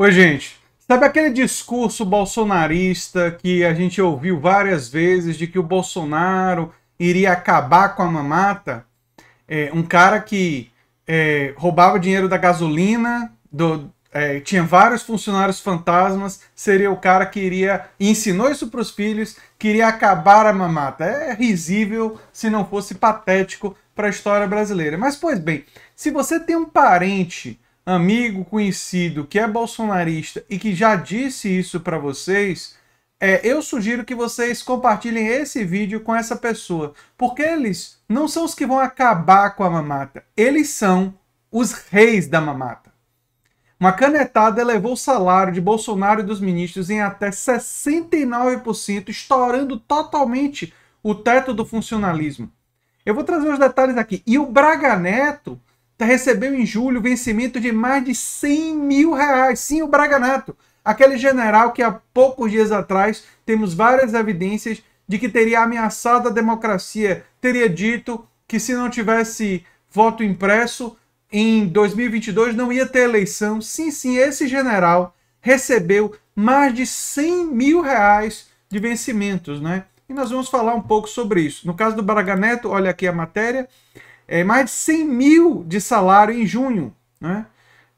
Oi, gente. Sabe aquele discurso bolsonarista que a gente ouviu várias vezes de que o Bolsonaro iria acabar com a mamata? É, um cara que é, roubava dinheiro da gasolina, do, é, tinha vários funcionários fantasmas, seria o cara que iria ensinou isso para os filhos, queria acabar a mamata. É risível se não fosse patético para a história brasileira. Mas pois bem, se você tem um parente amigo, conhecido que é bolsonarista e que já disse isso para vocês, é, eu sugiro que vocês compartilhem esse vídeo com essa pessoa, porque eles não são os que vão acabar com a mamata, eles são os reis da mamata. Uma canetada elevou o salário de Bolsonaro e dos ministros em até 69%, estourando totalmente o teto do funcionalismo. Eu vou trazer os detalhes aqui. E o Braga Neto Tá recebeu em julho vencimento de mais de 100 mil reais. Sim, o Braganato, aquele general que há poucos dias atrás temos várias evidências de que teria ameaçado a democracia, teria dito que se não tivesse voto impresso em 2022 não ia ter eleição. Sim, sim, esse general recebeu mais de 100 mil reais de vencimentos, né? E nós vamos falar um pouco sobre isso. No caso do Braga Neto, olha aqui a matéria é, mais de 100 mil de salário em junho. Né?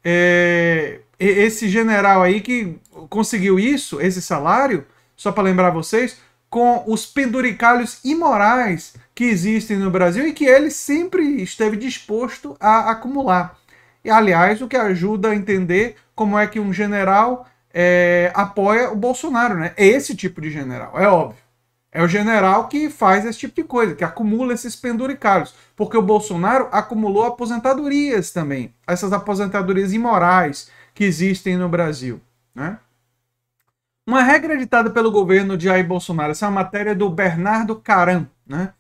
É, esse general aí que conseguiu isso, esse salário, só para lembrar vocês, com os penduricalhos imorais que existem no Brasil e que ele sempre esteve disposto a acumular. E, aliás, o que ajuda a entender como é que um general é, apoia o Bolsonaro, né? É esse tipo de general, é óbvio. É o general que faz esse tipo de coisa, que acumula esses penduricários. Porque o Bolsonaro acumulou aposentadorias também. Essas aposentadorias imorais que existem no Brasil. Né? Uma regra editada pelo governo de Jair Bolsonaro, essa é uma matéria do Bernardo Caram, né?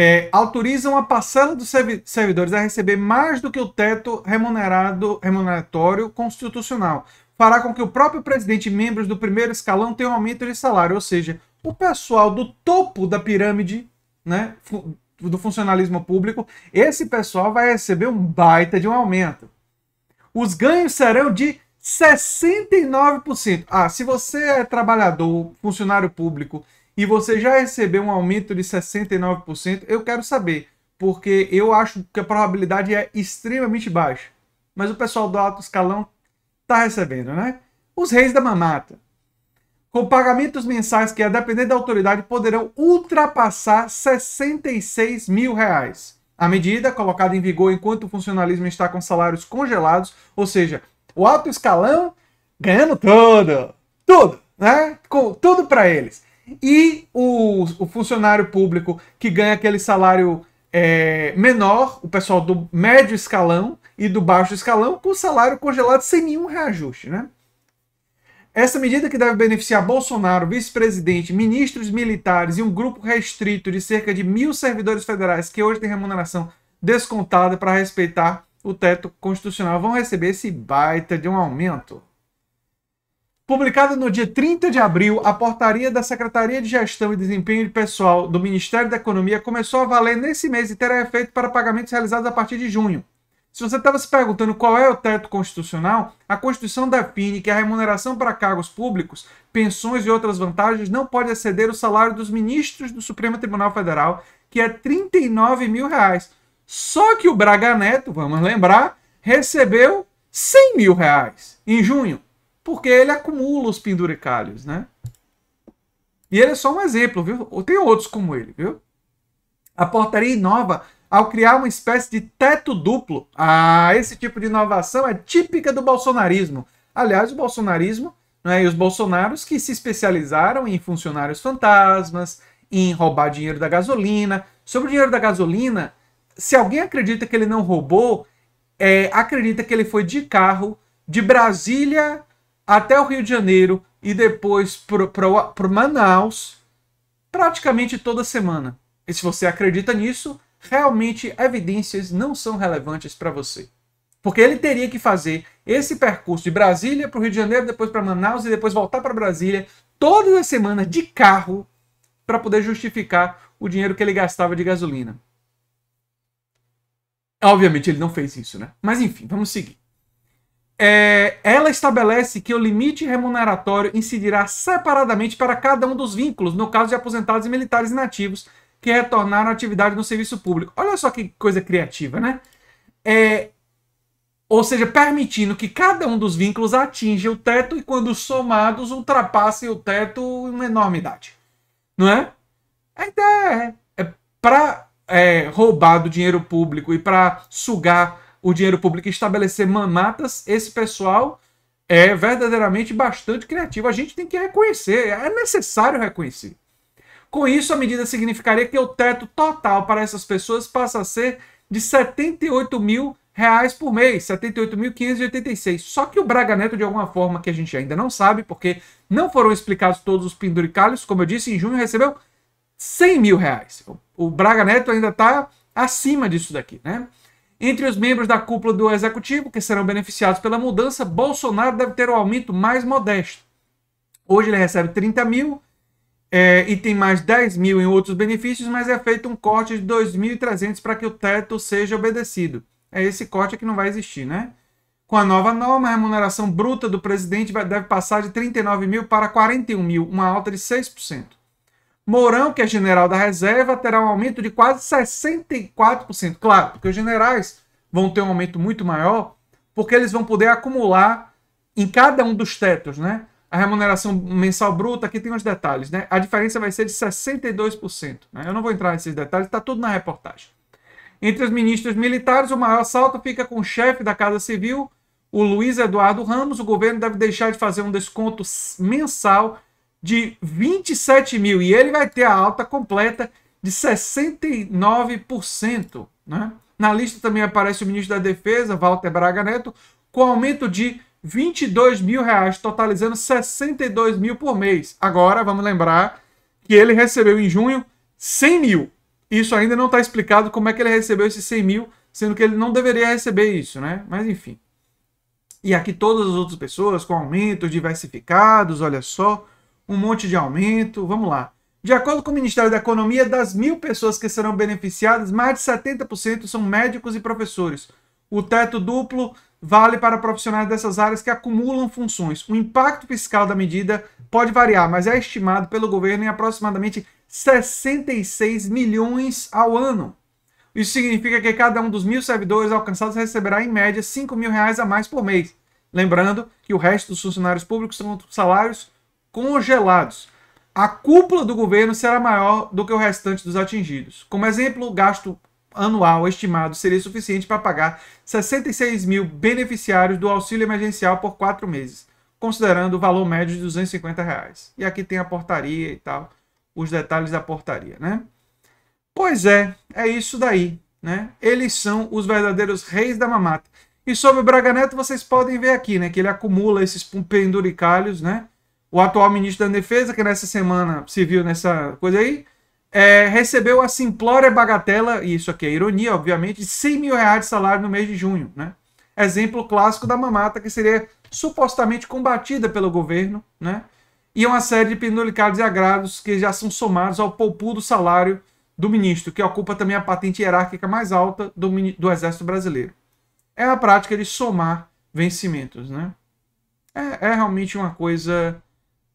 É, autorizam a parcela dos servidores a receber mais do que o teto remunerado remuneratório constitucional, fará com que o próprio presidente e membros do primeiro escalão tenham aumento de salário, ou seja, o pessoal do topo da pirâmide, né, do funcionalismo público, esse pessoal vai receber um baita de um aumento. Os ganhos serão de 69%. Ah, se você é trabalhador, funcionário público e você já recebeu um aumento de 69%, eu quero saber, porque eu acho que a probabilidade é extremamente baixa. Mas o pessoal do alto escalão está recebendo, né? Os reis da mamata. Com pagamentos mensais que, a depender da autoridade, poderão ultrapassar 66 mil reais. A medida, colocada em vigor enquanto o funcionalismo está com salários congelados, ou seja, o alto escalão ganhando tudo, tudo, né? Com tudo para eles. E o, o funcionário público que ganha aquele salário é, menor, o pessoal do médio escalão e do baixo escalão, com salário congelado sem nenhum reajuste. Né? Essa medida, que deve beneficiar Bolsonaro, vice-presidente, ministros militares e um grupo restrito de cerca de mil servidores federais que hoje têm remuneração descontada para respeitar o teto constitucional, vão receber esse baita de um aumento. Publicada no dia 30 de abril, a portaria da Secretaria de Gestão e Desempenho de Pessoal do Ministério da Economia começou a valer nesse mês e terá efeito para pagamentos realizados a partir de junho. Se você estava se perguntando qual é o teto constitucional, a Constituição define que a remuneração para cargos públicos, pensões e outras vantagens não pode exceder o salário dos ministros do Supremo Tribunal Federal, que é R$ 39 mil. Reais. Só que o Braga Neto, vamos lembrar, recebeu R$ 100 mil reais em junho porque ele acumula os penduricalhos, né? E ele é só um exemplo, viu? Tem outros como ele, viu? A portaria inova ao criar uma espécie de teto duplo. Ah, esse tipo de inovação é típica do bolsonarismo. Aliás, o bolsonarismo né, e os bolsonaros que se especializaram em funcionários fantasmas, em roubar dinheiro da gasolina. Sobre o dinheiro da gasolina, se alguém acredita que ele não roubou, é, acredita que ele foi de carro de Brasília até o Rio de Janeiro e depois para Manaus praticamente toda semana. E se você acredita nisso, realmente evidências não são relevantes para você. Porque ele teria que fazer esse percurso de Brasília para o Rio de Janeiro, depois para Manaus e depois voltar para Brasília todas as semanas de carro para poder justificar o dinheiro que ele gastava de gasolina. Obviamente ele não fez isso, né? Mas enfim, vamos seguir. É, ela estabelece que o limite remuneratório incidirá separadamente para cada um dos vínculos, no caso de aposentados e militares inativos que retornaram à atividade no serviço público. Olha só que coisa criativa, né? É, ou seja, permitindo que cada um dos vínculos atinja o teto e, quando somados, ultrapassem o teto em uma enormidade. Não é? A ideia é, é para é, roubar do dinheiro público e para sugar o dinheiro público e estabelecer mamatas, esse pessoal é verdadeiramente bastante criativo. A gente tem que reconhecer, é necessário reconhecer. Com isso, a medida significaria que o teto total para essas pessoas passa a ser de R$ 78 mil reais por mês, 78.586. Só que o Braga Neto, de alguma forma que a gente ainda não sabe, porque não foram explicados todos os penduricalhos, como eu disse, em junho recebeu 100 mil reais. O Braga Neto ainda está acima disso daqui, né? Entre os membros da cúpula do executivo que serão beneficiados pela mudança, Bolsonaro deve ter um aumento mais modesto. Hoje ele recebe 30 mil é, e tem mais 10 mil em outros benefícios, mas é feito um corte de 2.300 para que o teto seja obedecido. É esse corte que não vai existir, né? Com a nova norma, a remuneração bruta do presidente deve passar de 39 mil para 41 mil, uma alta de 6%. Mourão, que é general da reserva, terá um aumento de quase 64%. Claro, porque os generais vão ter um aumento muito maior, porque eles vão poder acumular em cada um dos tetos, né? A remuneração mensal bruta, aqui tem os detalhes, né? A diferença vai ser de 62%. Né? Eu não vou entrar nesses detalhes, está tudo na reportagem. Entre os ministros militares, o maior salto fica com o chefe da Casa Civil, o Luiz Eduardo Ramos. O governo deve deixar de fazer um desconto mensal de 27 mil e ele vai ter a alta completa de 69%. Né? Na lista também aparece o ministro da Defesa, Walter Braga Neto, com aumento de 22 mil reais, totalizando 62 mil por mês. Agora, vamos lembrar que ele recebeu em junho 100 mil. Isso ainda não está explicado como é que ele recebeu esses 100 mil, sendo que ele não deveria receber isso, né? Mas enfim. E aqui todas as outras pessoas com aumentos diversificados, olha só um monte de aumento. Vamos lá. De acordo com o Ministério da Economia, das mil pessoas que serão beneficiadas, mais de 70% são médicos e professores. O teto duplo vale para profissionais dessas áreas que acumulam funções. O impacto fiscal da medida pode variar, mas é estimado pelo governo em aproximadamente 66 milhões ao ano. Isso significa que cada um dos mil servidores alcançados receberá, em média, 5 mil reais a mais por mês. Lembrando que o resto dos funcionários públicos são salários congelados. A cúpula do governo será maior do que o restante dos atingidos. Como exemplo, o gasto anual estimado seria suficiente para pagar 66 mil beneficiários do auxílio emergencial por quatro meses, considerando o valor médio de 250 reais. E aqui tem a portaria e tal, os detalhes da portaria, né? Pois é, é isso daí, né? Eles são os verdadeiros reis da mamata. E sobre o Braga Neto, vocês podem ver aqui, né? Que ele acumula esses penduricalhos, né? o atual ministro da Defesa, que nessa semana se viu nessa coisa aí, é, recebeu a simplória bagatela, e isso aqui é ironia, obviamente, de 100 mil reais de salário no mês de junho. Né? Exemplo clássico da mamata que seria supostamente combatida pelo governo, né? e uma série de penduricados e agrados que já são somados ao poupudo salário do ministro, que ocupa também a patente hierárquica mais alta do, do Exército Brasileiro. É a prática de somar vencimentos. Né? é, é realmente uma coisa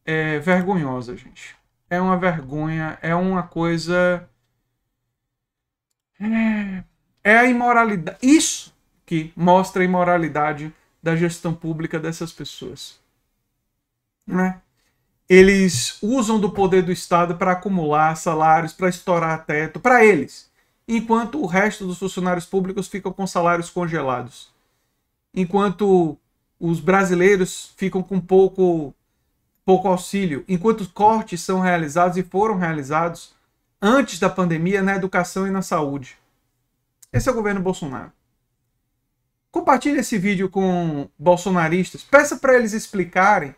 é vergonhosa, gente. É uma vergonha, é uma coisa. É, é a imoralidade. Isso que mostra a imoralidade da gestão pública dessas pessoas. Né? Eles usam do poder do Estado para acumular salários, para estourar teto, para eles, enquanto o resto dos funcionários públicos ficam com salários congelados. Enquanto os brasileiros ficam com pouco pouco auxílio, enquanto cortes são realizados e foram realizados antes da pandemia na educação e na saúde. Esse é o governo Bolsonaro. Compartilhe esse vídeo com bolsonaristas. Peça para eles explicarem.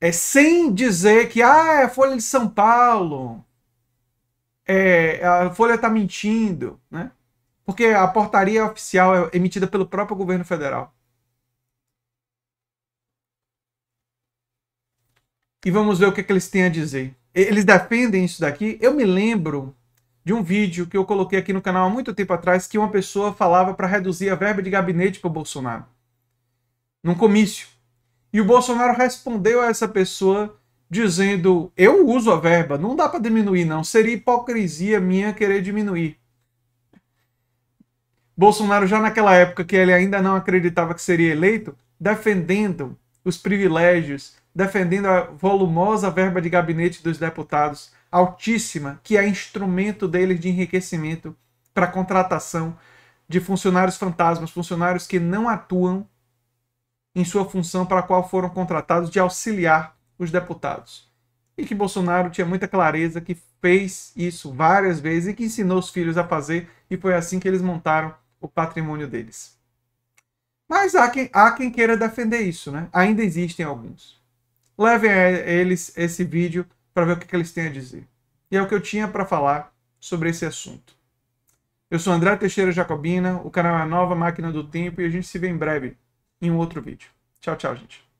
É, sem dizer que ah, é a Folha de São Paulo, é, a Folha está mentindo, né? Porque a portaria oficial é emitida pelo próprio governo federal. e vamos ver o que, é que eles têm a dizer. Eles defendem isso daqui. Eu me lembro de um vídeo que eu coloquei aqui no canal há muito tempo atrás que uma pessoa falava para reduzir a verba de gabinete para o Bolsonaro num comício. E o Bolsonaro respondeu a essa pessoa dizendo: "Eu uso a verba, não dá para diminuir não, seria hipocrisia minha querer diminuir". Bolsonaro já naquela época que ele ainda não acreditava que seria eleito, defendendo os privilégios defendendo a volumosa verba de gabinete dos deputados, altíssima, que é instrumento deles de enriquecimento para contratação de funcionários fantasmas, funcionários que não atuam em sua função para a qual foram contratados de auxiliar os deputados. E que Bolsonaro tinha muita clareza que fez isso várias vezes e que ensinou os filhos a fazer, e foi assim que eles montaram o patrimônio deles. Mas há quem, há quem queira defender isso, né? Ainda existem alguns levem a eles esse vídeo para ver o que, eles têm a dizer. E é o que eu tinha para falar sobre esse assunto. Eu sou André Teixeira Jacobina, o canal é a Nova Máquina do Tempo e a gente se vê em breve em um outro vídeo. Tchau, tchau, gente.